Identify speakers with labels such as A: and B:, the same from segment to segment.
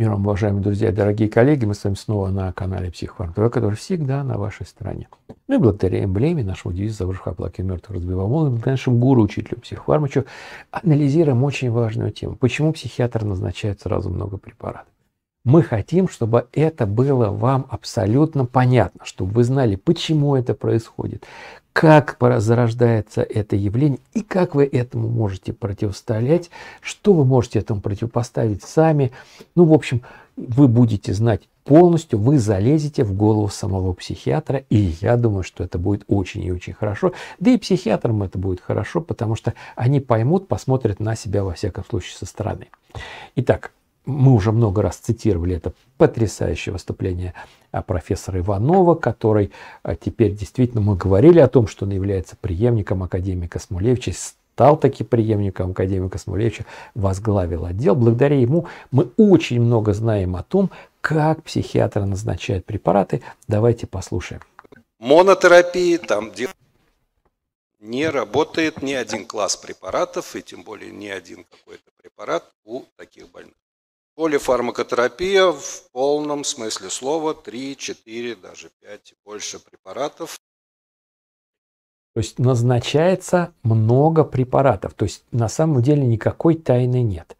A: Миром, уважаемые друзья, дорогие коллеги, мы с вами снова на канале Психфарм ТВ, который всегда на вашей стороне. Ну и благодаря эмблеме нашего девиза «Завыш оплаки мертвых разбивал молнии» нашим гуру, учителю психфармачу, анализируем очень важную тему. Почему психиатр назначает сразу много препаратов? Мы хотим, чтобы это было вам абсолютно понятно, чтобы вы знали, почему это происходит, как зарождается это явление и как вы этому можете противостоять, что вы можете этому противопоставить сами. Ну, в общем, вы будете знать полностью, вы залезете в голову самого психиатра, и я думаю, что это будет очень и очень хорошо. Да и психиатрам это будет хорошо, потому что они поймут, посмотрят на себя, во всяком случае, со стороны. Итак, мы уже много раз цитировали это потрясающее выступление а, профессора Иванова, который а, теперь действительно мы говорили о том, что он является преемником академика Смулевича, стал таки преемником академика Смулевича, возглавил отдел. Благодаря ему мы очень много знаем о том, как психиатры назначают препараты. Давайте послушаем.
B: Монотерапии там не работает ни один класс препаратов, и тем более ни один какой-то препарат у таких больных. Полифармакотерапия в полном смысле слова 3, 4, даже 5 и больше препаратов.
A: То есть назначается много препаратов. То есть на самом деле никакой тайны нет.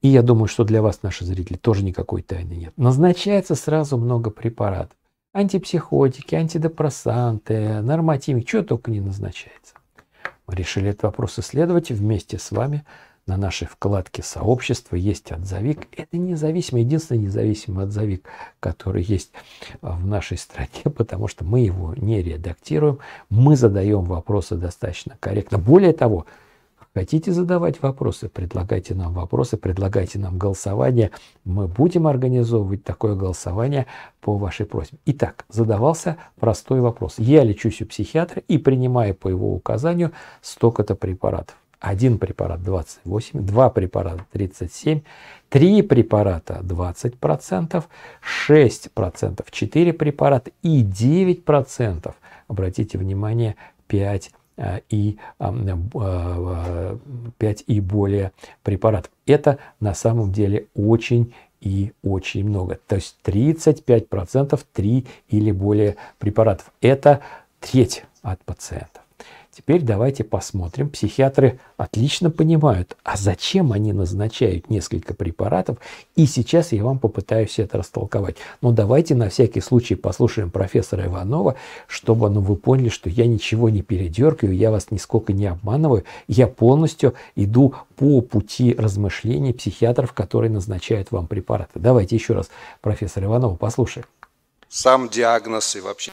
A: И я думаю, что для вас, наши зрители, тоже никакой тайны нет. Назначается сразу много препаратов. Антипсихотики, антидепрессанты, нормативы, чего только не назначается. Мы решили этот вопрос исследовать вместе с вами на нашей вкладке сообщества есть отзовик. Это независимый, единственный независимый отзовик, который есть а, в нашей стране, потому что мы его не редактируем, мы задаем вопросы достаточно корректно. Более того, Хотите задавать вопросы, предлагайте нам вопросы, предлагайте нам голосование. Мы будем организовывать такое голосование по вашей просьбе. Итак, задавался простой вопрос. Я лечусь у психиатра и принимаю по его указанию столько-то препаратов. Один препарат 28, два препарата 37, три препарата 20%, 6%, 4 препарата и 9%. Обратите внимание, 5 э, и 5 эм, э, э, и более препаратов. Это на самом деле очень и очень много. То есть 35% 3 или более препаратов. Это треть от пациентов. Теперь давайте посмотрим. Психиатры отлично понимают, а зачем они назначают несколько препаратов, и сейчас я вам попытаюсь это растолковать. Но давайте на всякий случай послушаем профессора Иванова, чтобы ну, вы поняли, что я ничего не передергиваю, я вас нисколько не обманываю, я полностью иду по пути размышлений психиатров, которые назначают вам препараты. Давайте еще раз профессор Иванова послушаем.
B: Сам диагноз и вообще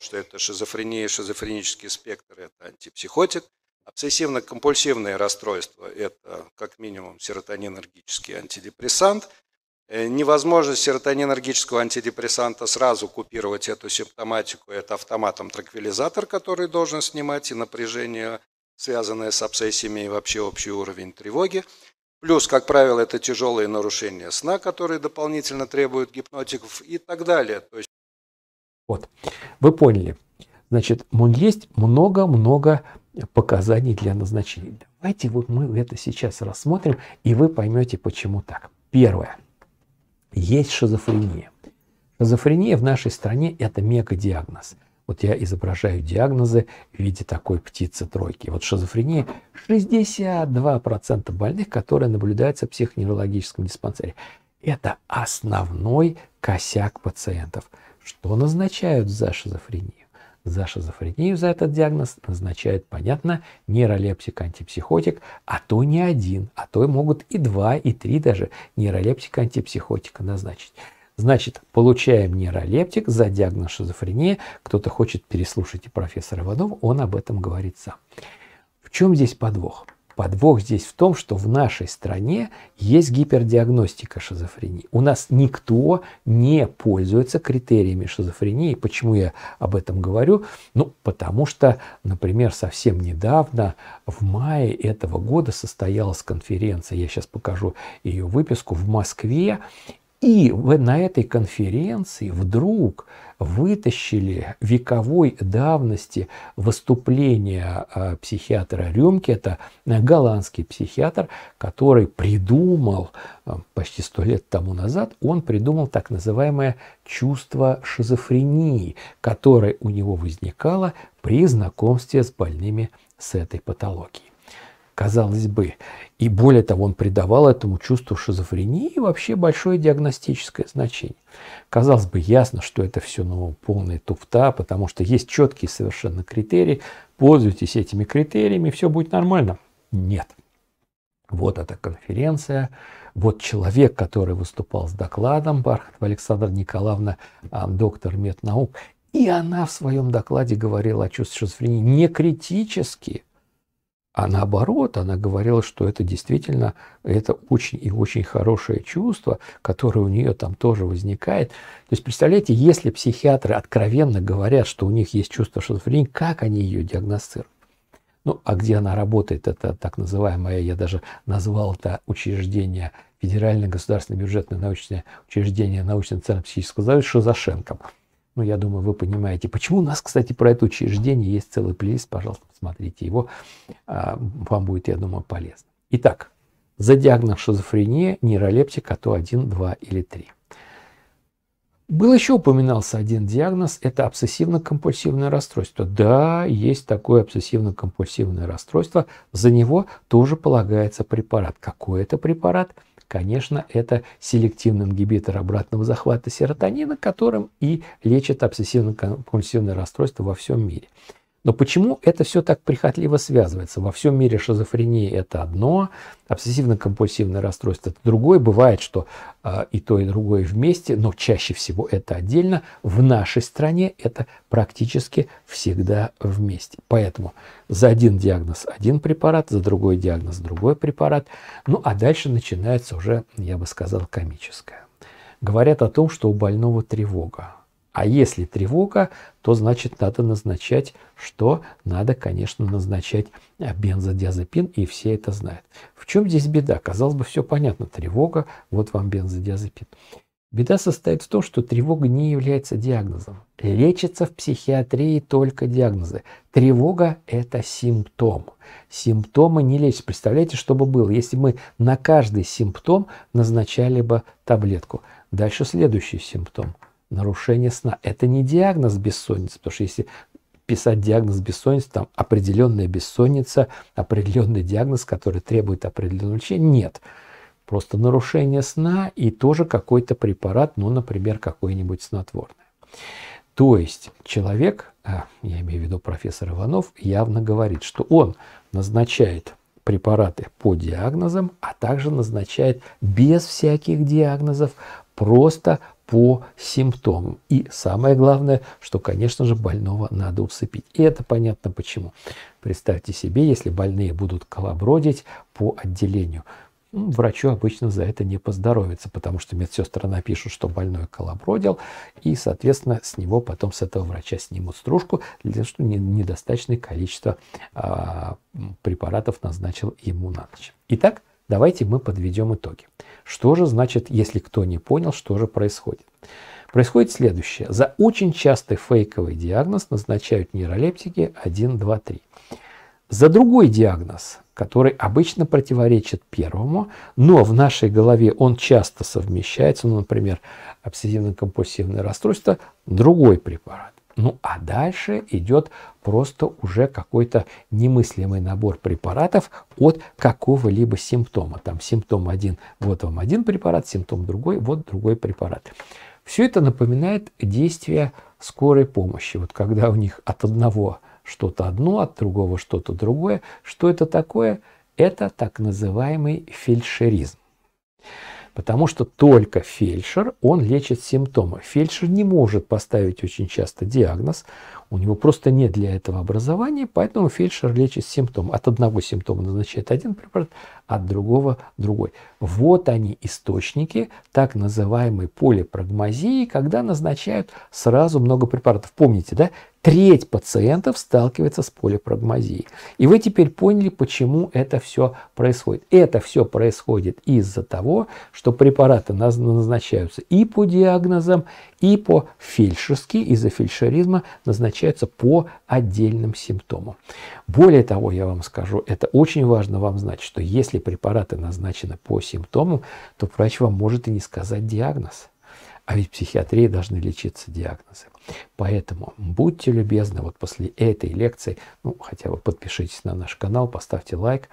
B: что это шизофрения, шизофренический спектр, это антипсихотик. Обсессивно-компульсивные расстройства – это как минимум серотонинергический антидепрессант. Э, Невозможно серотонинергического антидепрессанта сразу купировать эту симптоматику. Это автоматом транквилизатор, который должен снимать и напряжение, связанное с обсессиями и вообще общий уровень тревоги. Плюс, как правило, это тяжелые нарушения сна, которые дополнительно требуют гипнотиков и так далее. То есть
A: вот, вы поняли. Значит, есть много-много показаний для назначения. Давайте вот мы это сейчас рассмотрим, и вы поймете, почему так. Первое. Есть шизофрения. Шизофрения в нашей стране – это мега-диагноз. Вот я изображаю диагнозы в виде такой птицы тройки. Вот шизофрения 62% больных, которые наблюдаются в психоневрологическом диспансере. Это основной косяк пациентов – что назначают за шизофрению? За шизофрению за этот диагноз назначают, понятно, нейролептик, антипсихотик, а то не один, а то могут и два, и три даже нейролептика, антипсихотика назначить. Значит, получаем нейролептик за диагноз шизофрения. Кто-то хочет переслушать и профессора Иванова, он об этом говорит сам. В чем здесь подвох? Подвох здесь в том, что в нашей стране есть гипердиагностика шизофрении. У нас никто не пользуется критериями шизофрении. Почему я об этом говорю? Ну, потому что, например, совсем недавно, в мае этого года состоялась конференция, я сейчас покажу ее выписку, в Москве, и на этой конференции вдруг вытащили вековой давности выступление э, психиатра Рюмки. Это э, голландский психиатр, который придумал э, почти сто лет тому назад, он придумал так называемое чувство шизофрении, которое у него возникало при знакомстве с больными с этой патологией казалось бы. И более того, он придавал этому чувству шизофрении вообще большое диагностическое значение. Казалось бы, ясно, что это все ну, полная туфта, потому что есть четкие совершенно критерии, пользуйтесь этими критериями, все будет нормально. Нет. Вот эта конференция, вот человек, который выступал с докладом, Бархатова Александра Николаевна, а, доктор меднаук, и она в своем докладе говорила о чувстве шизофрении не критически, а наоборот, она говорила, что это действительно это очень и очень хорошее чувство, которое у нее там тоже возникает. То есть, представляете, если психиатры откровенно говорят, что у них есть чувство шизофрении, как они ее диагностируют? Ну, а где она работает, это так называемое, я даже назвал это учреждение, Федеральное государственное бюджетное научное учреждение научный центр психического здоровья Шизошенком. Ну, я думаю, вы понимаете. Почему у нас, кстати, про это учреждение есть целый плейлист, пожалуйста, посмотрите его. А, вам будет, я думаю, полезно. Итак, за диагноз шизофрения нейролептика то 1, 2 или 3. Был еще упоминался один диагноз, это обсессивно-компульсивное расстройство. Да, есть такое обсессивно-компульсивное расстройство, за него тоже полагается препарат. Какой это препарат – Конечно, это селективный ингибитор обратного захвата серотонина, которым и лечат обсессивно-компульсивное расстройство во всем мире. Но почему это все так прихотливо связывается? Во всем мире шизофрения это одно, обсессивно-компульсивное расстройство это другое. Бывает, что э, и то, и другое вместе, но чаще всего это отдельно. В нашей стране это практически всегда вместе. Поэтому за один диагноз один препарат, за другой диагноз другой препарат. Ну а дальше начинается уже, я бы сказал, комическое. Говорят о том, что у больного тревога. А если тревога, то значит надо назначать что? Надо, конечно, назначать э, бензодиазепин, и все это знают. В чем здесь беда? Казалось бы, все понятно. Тревога, вот вам бензодиазепин. Беда состоит в том, что тревога не является диагнозом. Лечится в психиатрии только диагнозы. Тревога – это симптом. Симптомы не лечат. Представляете, что бы было, если мы на каждый симптом назначали бы таблетку. Дальше следующий симптом – нарушение сна. Это не диагноз бессонницы, потому что если писать диагноз бессонницы, там определенная бессонница, определенный диагноз, который требует определенного лечения, нет. Просто нарушение сна и тоже какой-то препарат, ну, например, какой-нибудь снотворное. То есть человек, а, я имею в виду профессор Иванов, явно говорит, что он назначает препараты по диагнозам, а также назначает без всяких диагнозов, просто по симптомам. И самое главное, что, конечно же, больного надо усыпить. И это понятно почему. Представьте себе, если больные будут колобродить по отделению, ну, врачу обычно за это не поздоровится, потому что медсестры напишут, что больной колобродил, и, соответственно, с него потом, с этого врача снимут стружку, для того, что недостаточное количество а, препаратов назначил ему на ночь. Итак, давайте мы подведем итоги. Что же значит, если кто не понял, что же происходит? Происходит следующее. За очень частый фейковый диагноз назначают нейролептики 1, 2, 3. За другой диагноз, который обычно противоречит первому, но в нашей голове он часто совмещается, ну, например, обсессивно-компульсивное расстройство, другой препарат. Ну а дальше идет просто уже какой-то немыслимый набор препаратов от какого-либо симптома. Там симптом один, вот вам один препарат, симптом другой, вот другой препарат. Все это напоминает действие скорой помощи. Вот когда у них от одного что-то одно, от другого что-то другое. Что это такое? Это так называемый фельдшеризм. Потому что только фельдшер, он лечит симптомы. Фельдшер не может поставить очень часто диагноз, у него просто нет для этого образования, поэтому фельдшер лечит симптом. От одного симптома назначает один препарат, от другого другой. Вот они источники так называемой полипрагмазии, когда назначают сразу много препаратов. Помните, да, Треть пациентов сталкивается с полипрагмазией. И вы теперь поняли, почему это все происходит. Это все происходит из-за того, что препараты назначаются и по диагнозам, и по фельдшерски, из-за фельдшеризма назначаются по отдельным симптомам. Более того, я вам скажу, это очень важно вам знать, что если препараты назначены по симптомам, то врач вам может и не сказать диагноз. А ведь в психиатрии должны лечиться диагнозами. Поэтому будьте любезны, вот после этой лекции, ну, хотя бы подпишитесь на наш канал, поставьте лайк,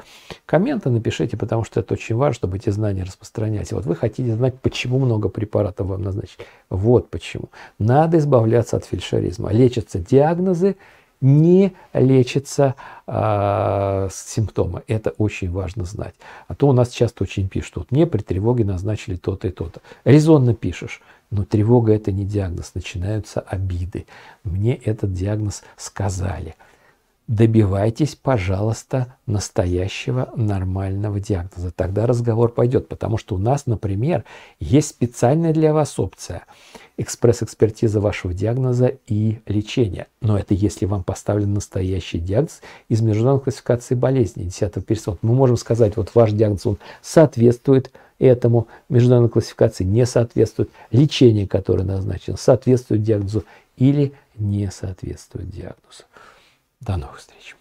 A: комменты напишите, потому что это очень важно, чтобы эти знания распространять. вот вы хотите знать, почему много препаратов вам назначить? Вот почему. Надо избавляться от фельдшеризма. Лечатся диагнозы, не лечится а, с симптома. Это очень важно знать. А то у нас часто очень пишут, вот мне при тревоге назначили то-то и то-то. Резонно пишешь, но тревога это не диагноз, начинаются обиды. Мне этот диагноз сказали добивайтесь, пожалуйста, настоящего нормального диагноза. Тогда разговор пойдет, потому что у нас, например, есть специальная для вас опция экспресс-экспертиза вашего диагноза и лечения. Но это если вам поставлен настоящий диагноз из международной классификации болезней 10 пересмотра. Мы можем сказать, вот ваш диагноз, он соответствует этому международной классификации, не соответствует лечение, которое назначено, соответствует диагнозу или не соответствует диагнозу. До новых встреч!